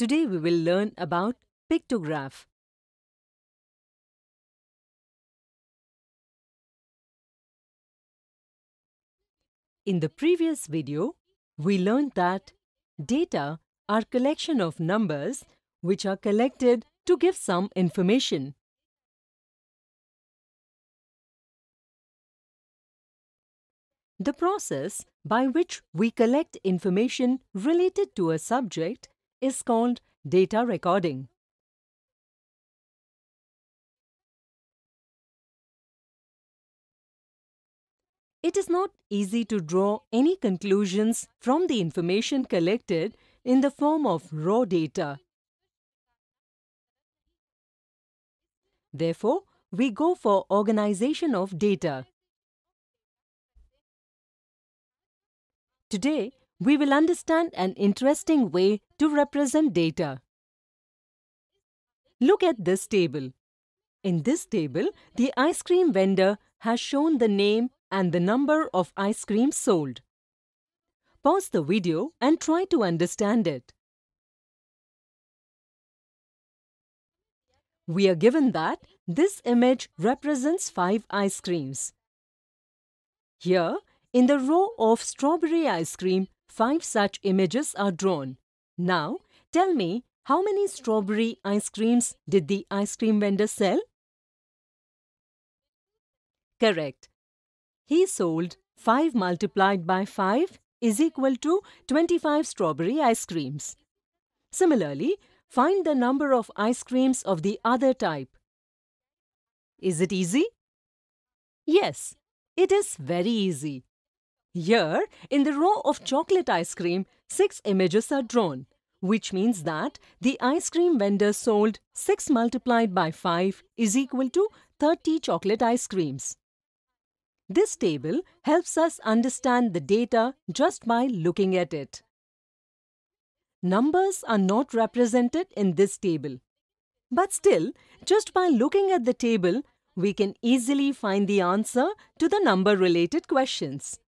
Today we will learn about pictograph. In the previous video, we learned that data are collection of numbers which are collected to give some information. The process by which we collect information related to a subject is called data recording. It is not easy to draw any conclusions from the information collected in the form of raw data. Therefore, we go for organization of data. Today, we will understand an interesting way to represent data. Look at this table. In this table, the ice cream vendor has shown the name and the number of ice cream sold. Pause the video and try to understand it. We are given that this image represents five ice creams. Here, in the row of strawberry ice cream, Five such images are drawn. Now, tell me, how many strawberry ice creams did the ice cream vendor sell? Correct. He sold 5 multiplied by 5 is equal to 25 strawberry ice creams. Similarly, find the number of ice creams of the other type. Is it easy? Yes, it is very easy. Here, in the row of chocolate ice cream, six images are drawn, which means that the ice cream vendor sold 6 multiplied by 5 is equal to 30 chocolate ice creams. This table helps us understand the data just by looking at it. Numbers are not represented in this table. But still, just by looking at the table, we can easily find the answer to the number-related questions.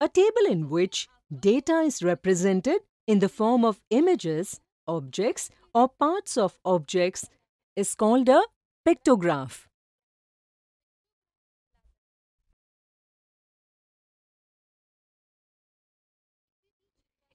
A table in which data is represented in the form of images, objects or parts of objects is called a pictograph.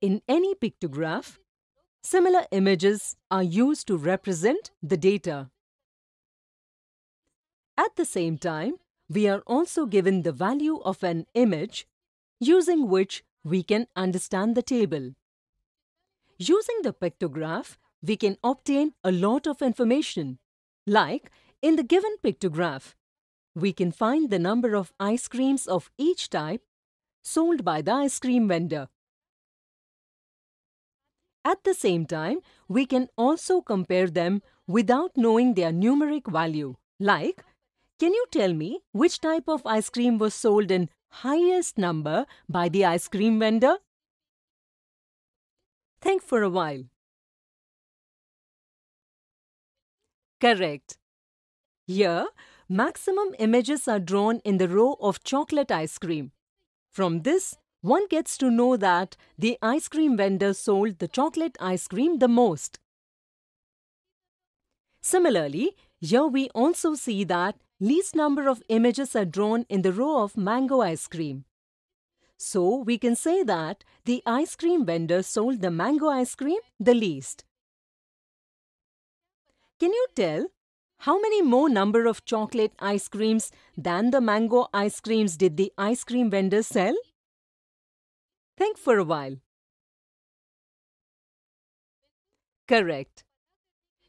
In any pictograph, similar images are used to represent the data. At the same time, we are also given the value of an image using which we can understand the table. Using the pictograph, we can obtain a lot of information. Like in the given pictograph, we can find the number of ice creams of each type sold by the ice cream vendor. At the same time, we can also compare them without knowing their numeric value. Like, can you tell me which type of ice cream was sold in highest number by the ice cream vendor? Think for a while. Correct. Here, maximum images are drawn in the row of chocolate ice cream. From this, one gets to know that the ice cream vendor sold the chocolate ice cream the most. Similarly, here we also see that least number of images are drawn in the row of mango ice cream. So we can say that the ice cream vendor sold the mango ice cream the least. Can you tell how many more number of chocolate ice creams than the mango ice creams did the ice cream vendor sell? Think for a while. Correct.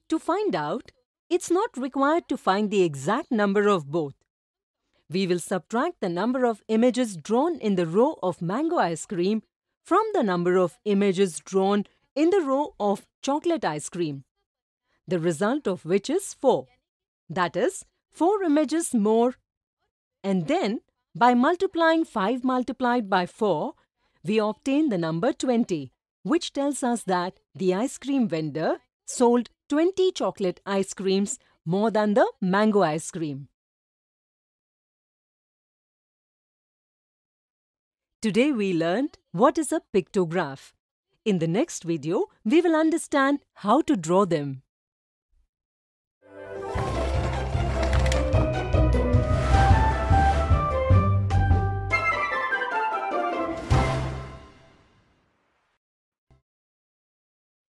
To find out, it's not required to find the exact number of both. We will subtract the number of images drawn in the row of mango ice cream from the number of images drawn in the row of chocolate ice cream, the result of which is 4. That is, 4 images more. And then, by multiplying 5 multiplied by 4, we obtain the number 20, which tells us that the ice cream vendor sold 20 chocolate ice creams more than the mango ice cream. Today we learned what is a pictograph. In the next video, we will understand how to draw them.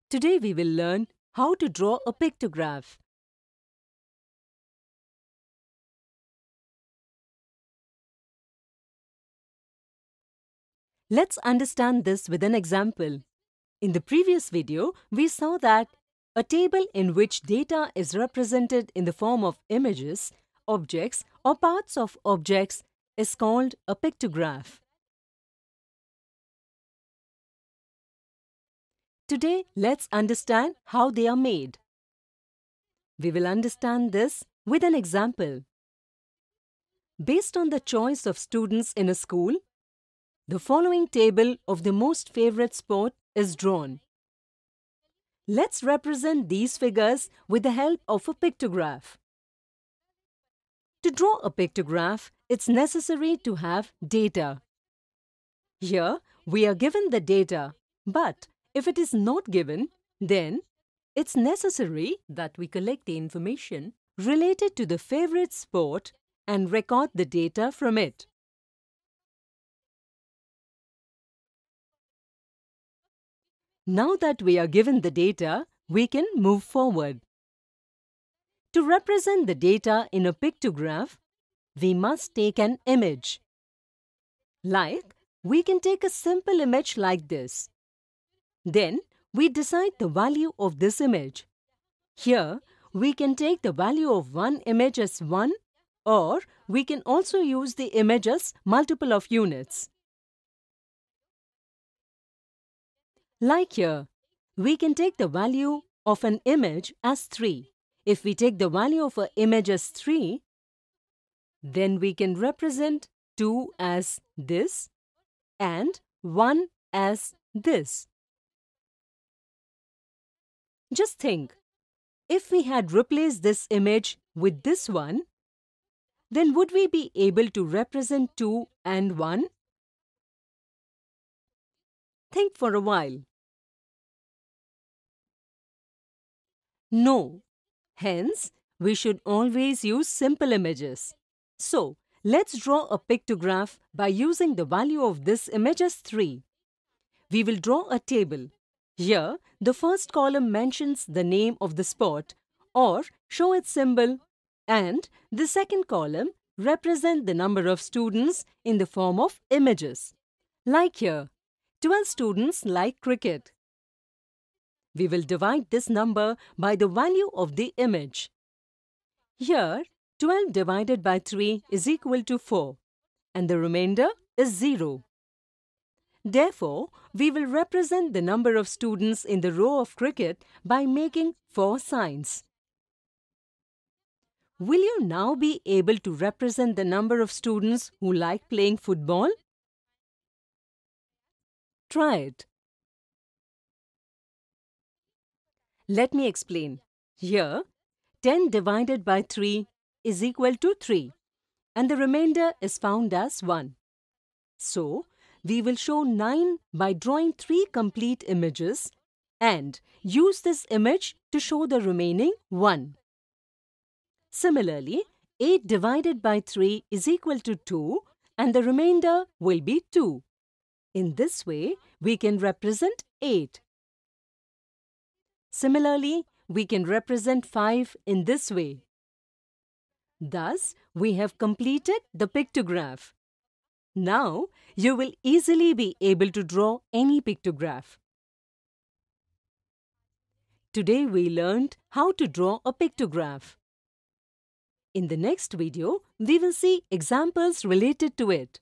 Today we will learn how to draw a pictograph. Let's understand this with an example. In the previous video, we saw that a table in which data is represented in the form of images, objects or parts of objects is called a pictograph. Today, let's understand how they are made. We will understand this with an example. Based on the choice of students in a school, the following table of the most favorite sport is drawn. Let's represent these figures with the help of a pictograph. To draw a pictograph, it's necessary to have data. Here, we are given the data, but if it is not given, then it's necessary that we collect the information related to the favorite sport and record the data from it. Now that we are given the data, we can move forward. To represent the data in a pictograph, we must take an image. Like, we can take a simple image like this. Then we decide the value of this image. Here, we can take the value of one image as 1 or we can also use the image as multiple of units. Like here, we can take the value of an image as 3. If we take the value of an image as 3, then we can represent 2 as this and 1 as this. Just think, if we had replaced this image with this one, then would we be able to represent 2 and 1? Think for a while. No. Hence, we should always use simple images. So, let's draw a pictograph by using the value of this image as 3. We will draw a table here, the first column mentions the name of the sport or show its symbol and the second column represent the number of students in the form of images. Like here, 12 students like cricket. We will divide this number by the value of the image. Here, 12 divided by 3 is equal to 4 and the remainder is 0. Therefore, we will represent the number of students in the row of cricket by making four signs. Will you now be able to represent the number of students who like playing football? Try it. Let me explain. Here, 10 divided by 3 is equal to 3 and the remainder is found as 1. So, we will show 9 by drawing 3 complete images and use this image to show the remaining 1. Similarly, 8 divided by 3 is equal to 2 and the remainder will be 2. In this way, we can represent 8. Similarly, we can represent 5 in this way. Thus, we have completed the pictograph. Now, you will easily be able to draw any pictograph. Today we learned how to draw a pictograph. In the next video, we will see examples related to it.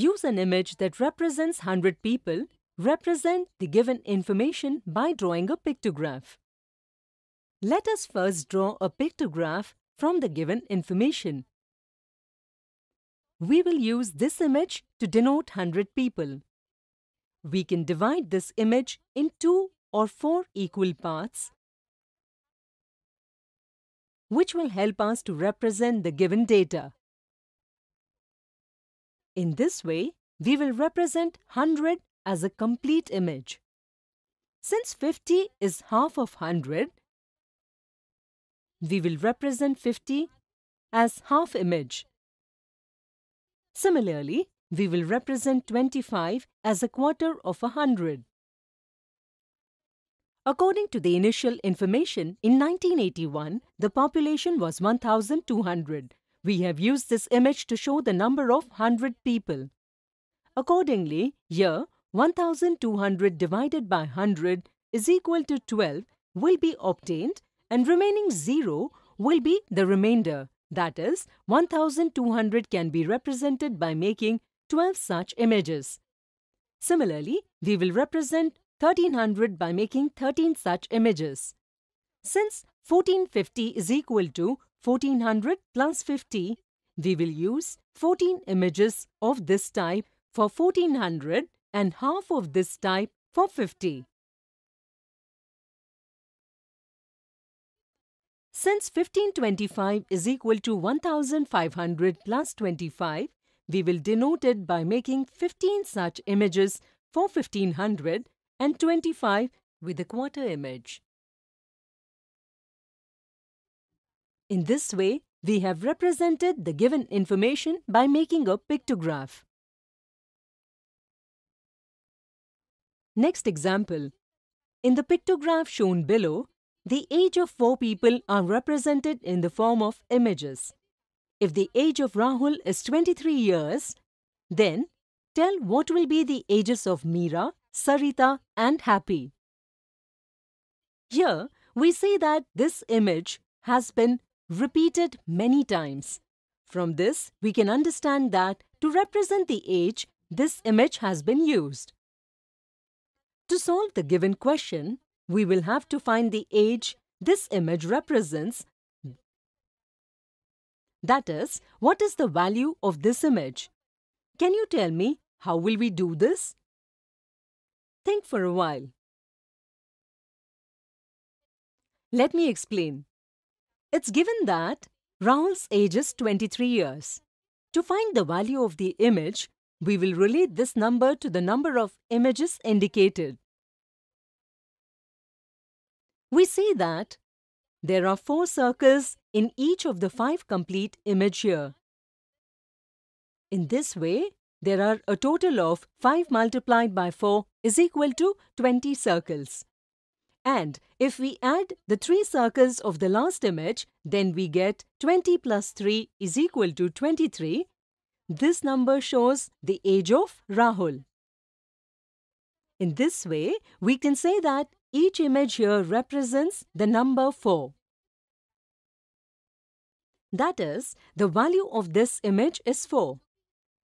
Use an image that represents 100 people. Represent the given information by drawing a pictograph. Let us first draw a pictograph from the given information. We will use this image to denote 100 people. We can divide this image in two or four equal parts, which will help us to represent the given data. In this way, we will represent 100 as a complete image. Since 50 is half of 100, we will represent 50 as half image. Similarly, we will represent 25 as a quarter of 100. According to the initial information, in 1981, the population was 1,200 we have used this image to show the number of 100 people. Accordingly, here 1200 divided by 100 is equal to 12 will be obtained and remaining 0 will be the remainder. That is, 1200 can be represented by making 12 such images. Similarly, we will represent 1300 by making 13 such images. Since 1450 is equal to 1400 plus 50, we will use 14 images of this type for 1400 and half of this type for 50. Since 1525 is equal to 1500 plus 25, we will denote it by making 15 such images for 1500 and 25 with a quarter image. In this way, we have represented the given information by making a pictograph. Next example. In the pictograph shown below, the age of four people are represented in the form of images. If the age of Rahul is 23 years, then tell what will be the ages of Meera, Sarita and Happy. Here, we see that this image has been repeated many times. From this, we can understand that to represent the age, this image has been used. To solve the given question, we will have to find the age this image represents. That is, what is the value of this image? Can you tell me how will we do this? Think for a while. Let me explain. It's given that Raoul's age is 23 years. To find the value of the image, we will relate this number to the number of images indicated. We see that there are four circles in each of the five complete image here. In this way, there are a total of 5 multiplied by 4 is equal to 20 circles. And if we add the three circles of the last image, then we get 20 plus 3 is equal to 23. This number shows the age of Rahul. In this way, we can say that each image here represents the number 4. That is, the value of this image is 4.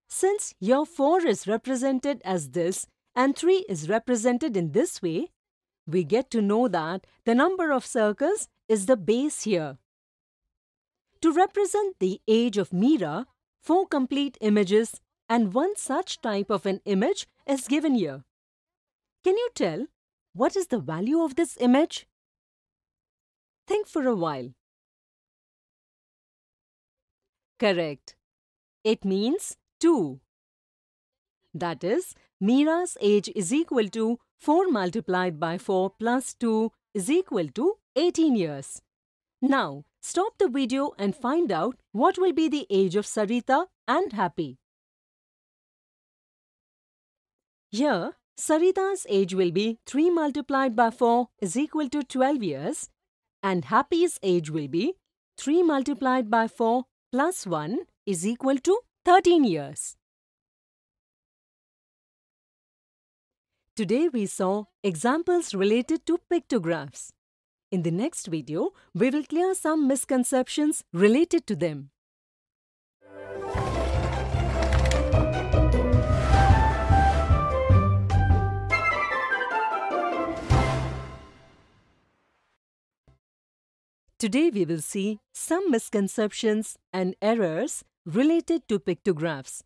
Since year 4 is represented as this and 3 is represented in this way, we get to know that the number of circles is the base here. To represent the age of Mira, four complete images and one such type of an image is given here. Can you tell what is the value of this image? Think for a while. Correct. It means 2. That is, Mira's age is equal to 4 multiplied by 4 plus 2 is equal to 18 years. Now, stop the video and find out what will be the age of Sarita and Happy. Here, Sarita's age will be 3 multiplied by 4 is equal to 12 years and Happy's age will be 3 multiplied by 4 plus 1 is equal to 13 years. Today we saw examples related to pictographs. In the next video, we will clear some misconceptions related to them. Today we will see some misconceptions and errors related to pictographs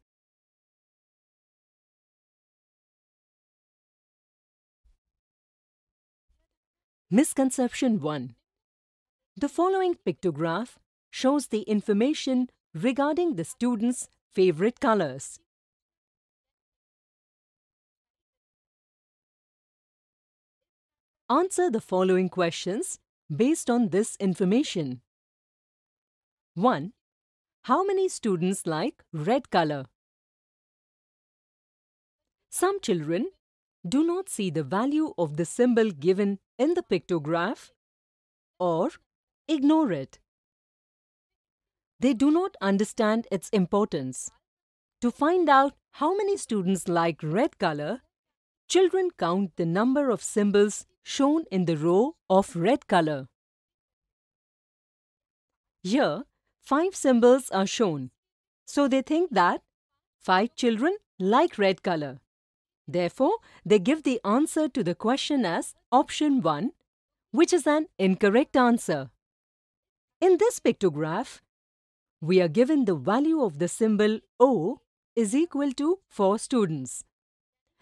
Misconception 1 The following pictograph shows the information regarding the student's favorite colors. Answer the following questions based on this information. 1. How many students like red color? Some children do not see the value of the symbol given in the pictograph or ignore it. They do not understand its importance. To find out how many students like red color, children count the number of symbols shown in the row of red color. Here, five symbols are shown. So they think that five children like red color. Therefore, they give the answer to the question as option 1, which is an incorrect answer. In this pictograph, we are given the value of the symbol O is equal to four students.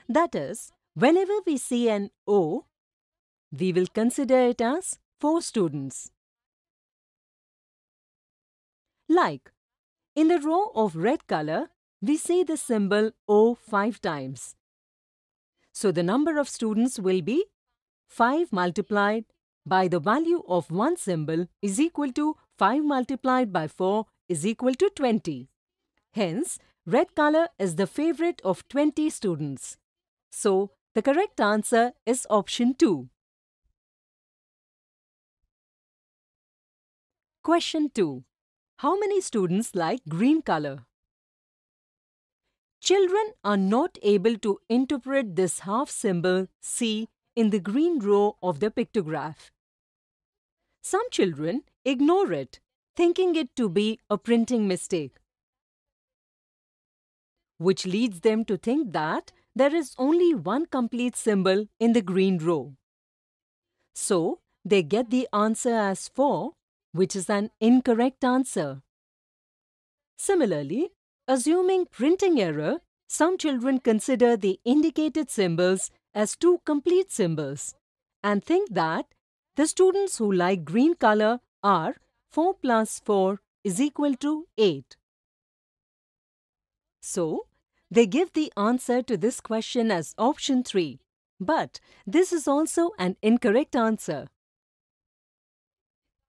That is, whenever we see an O, we will consider it as four students. Like, in the row of red color, we see the symbol O five times. So the number of students will be 5 multiplied by the value of one symbol is equal to 5 multiplied by 4 is equal to 20. Hence, red color is the favorite of 20 students. So, the correct answer is option 2. Question 2. How many students like green color? Children are not able to interpret this half symbol C in the green row of the pictograph. Some children ignore it, thinking it to be a printing mistake, which leads them to think that there is only one complete symbol in the green row. So, they get the answer as 4, which is an incorrect answer. Similarly, Assuming printing error, some children consider the indicated symbols as two complete symbols and think that the students who like green color are 4 plus 4 is equal to 8. So, they give the answer to this question as option 3. But this is also an incorrect answer.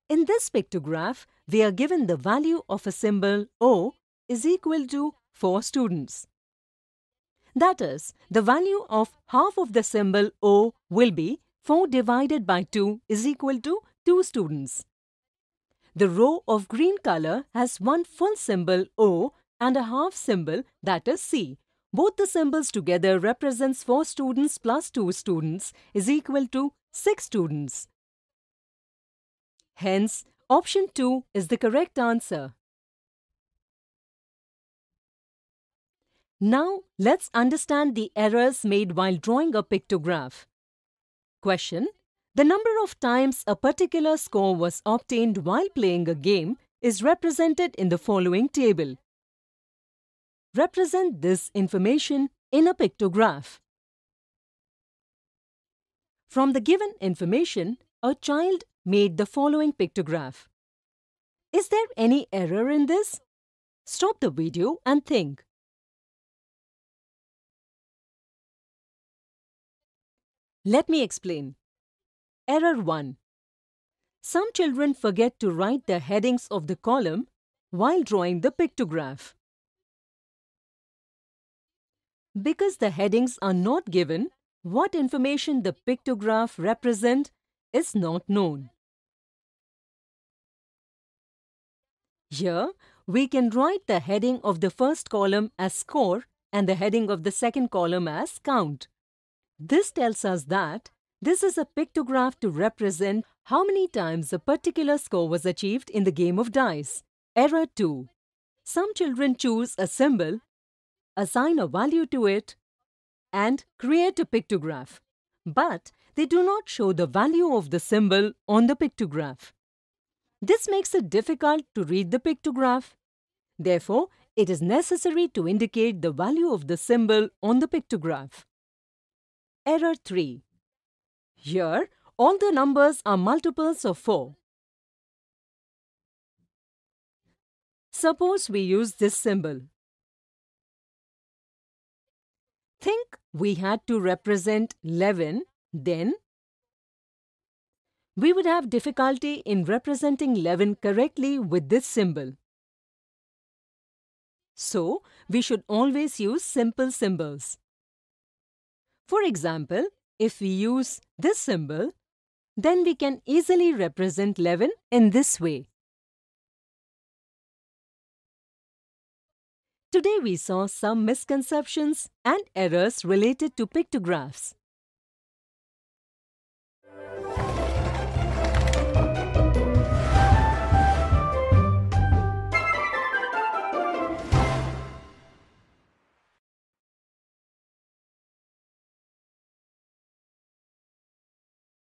In this pictograph, we are given the value of a symbol O is equal to 4 students. That is, the value of half of the symbol O will be 4 divided by 2 is equal to 2 students. The row of green color has one full symbol O and a half symbol that is C. Both the symbols together represents 4 students plus 2 students is equal to 6 students. Hence, option 2 is the correct answer. Now, let's understand the errors made while drawing a pictograph. Question. The number of times a particular score was obtained while playing a game is represented in the following table. Represent this information in a pictograph. From the given information, a child made the following pictograph. Is there any error in this? Stop the video and think. Let me explain. Error 1. Some children forget to write the headings of the column while drawing the pictograph. Because the headings are not given, what information the pictograph represent is not known. Here, we can write the heading of the first column as score and the heading of the second column as count. This tells us that this is a pictograph to represent how many times a particular score was achieved in the game of dice. Error 2. Some children choose a symbol, assign a value to it, and create a pictograph. But they do not show the value of the symbol on the pictograph. This makes it difficult to read the pictograph. Therefore, it is necessary to indicate the value of the symbol on the pictograph. Error 3. Here, all the numbers are multiples of 4. Suppose we use this symbol. Think we had to represent 11, then we would have difficulty in representing 11 correctly with this symbol. So, we should always use simple symbols. For example, if we use this symbol, then we can easily represent 11 in this way. Today we saw some misconceptions and errors related to pictographs.